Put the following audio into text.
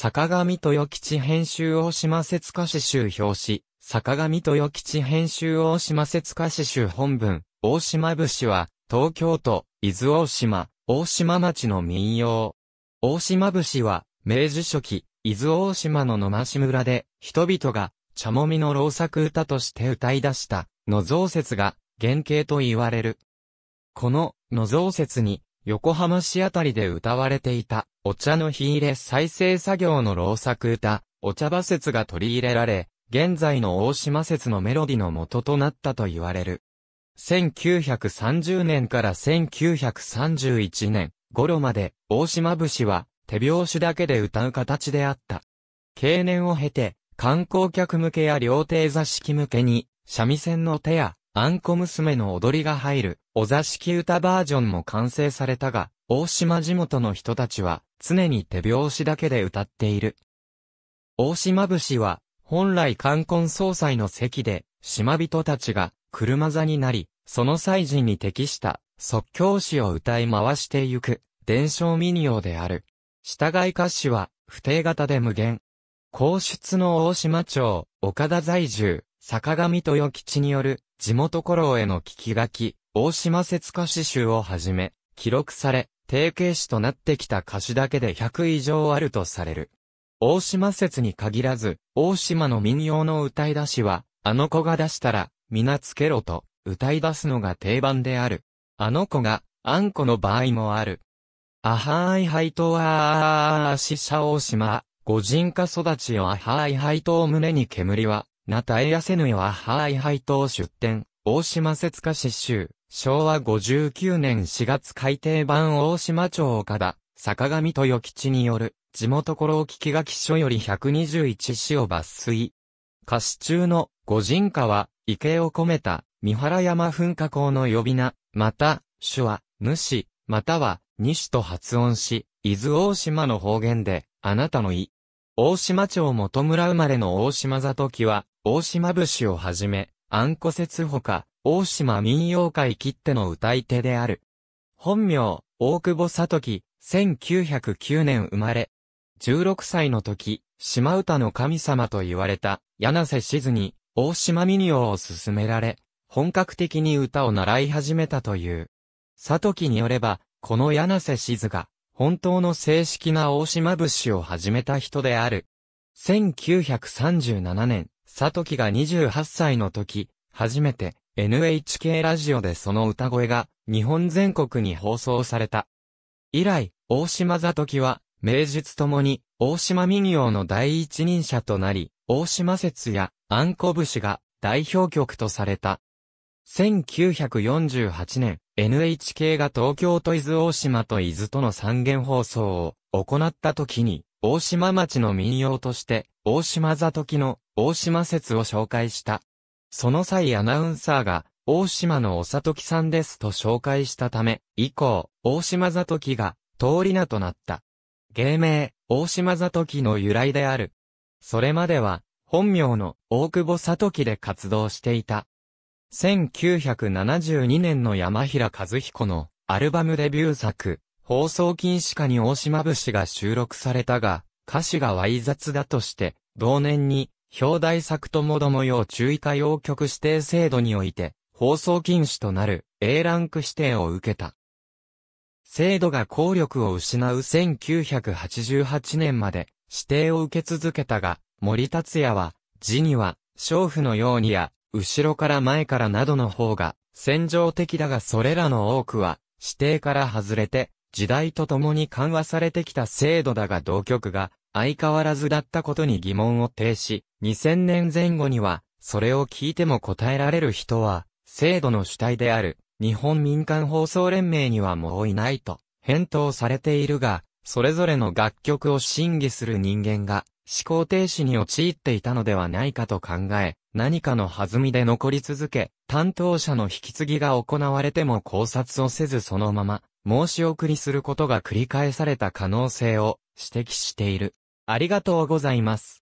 坂上豊吉編集大島節歌詞集表紙、坂上豊吉編集大島節歌詞集本文、大島節は、東京都、伊豆大島、大島町の民謡。大島節は、明治初期、伊豆大島の野間市村で、人々が、茶もみの老作歌として歌い出した、野造説が、原型と言われる。この、野造説に、横浜市あたりで歌われていた、お茶の火入れ再生作業の老作歌、お茶場説が取り入れられ、現在の大島説のメロディの元となったと言われる。1930年から1931年頃まで、大島節は、手拍子だけで歌う形であった。経年を経て、観光客向けや料亭座敷向けに、三味線の手やあんこ娘の踊りが入る、お座敷歌バージョンも完成されたが、大島地元の人たちは、常に手拍子だけで歌っている。大島節は、本来冠婚葬祭の席で、島人たちが、車座になり、その祭事に適した、即興詩を歌い回してゆく、伝承民謡である。従い歌詞は、不定型で無限。皇出の大島町、岡田在住、坂上豊吉による地元古老への聞き書き、大島節歌詩集をはじめ、記録され、定型詩となってきた歌詞だけで100以上あるとされる。大島節に限らず、大島の民謡の歌い出しは、あの子が出したら、皆つけろと、歌い出すのが定番である。あの子が、あんこの場合もある。あはーいはいとはーししゃ大島、御人家育ちよあはーいはいと胸に煙は、なたえやせぬよあはいはい等出展、大島節歌詩集、昭和59年4月改訂版大島町岡田、坂上豊吉による、地元頃聞き書き書より121詩を抜粋。歌詞中の、五人家は、池を込めた、三原山噴火口の呼び名、また、主は、主、または、西と発音し、伊豆大島の方言で、あなたの意、大島町元村生まれの大島里木は、大島節をはじめ、ん古節ほか、大島民謡界切手の歌い手である。本名、大久保里木、1909年生まれ。16歳の時、島唄の神様と言われた、柳瀬静に、大島民謡を勧められ、本格的に歌を習い始めたという。里木によれば、この柳瀬静が、本当の正式な大島節を始めた人である。1937年、佐時が28歳の時、初めて NHK ラジオでその歌声が日本全国に放送された。以来、大島佐時は、名実ともに、大島民謡の第一人者となり、大島節や、あんこ節が代表曲とされた。1948年、NHK が東京と伊豆大島と伊豆との三元放送を行った時に、大島町の民謡として、大島座時の大島説を紹介した。その際アナウンサーが、大島のおさときさんですと紹介したため、以降、大島座時が、通り名となった。芸名、大島座時の由来である。それまでは、本名の大久保里きで活動していた。1972年の山平和彦のアルバムデビュー作、放送禁止下に大島節が収録されたが、歌詞が猥雑だとして、同年に、表題作ともども用注意歌謡曲指定制度において、放送禁止となる A ランク指定を受けた。制度が効力を失う1988年まで指定を受け続けたが、森達也は、字には、娼婦のようにや、後ろから前からなどの方が、戦場的だがそれらの多くは、指定から外れて、時代とともに緩和されてきた制度だが同局が、相変わらずだったことに疑問を呈し、2000年前後には、それを聞いても答えられる人は、制度の主体である、日本民間放送連盟にはもういないと、返答されているが、それぞれの楽曲を審議する人間が、思考停止に陥っていたのではないかと考え、何かの弾みで残り続け、担当者の引き継ぎが行われても考察をせずそのまま、申し送りすることが繰り返された可能性を指摘している。ありがとうございます。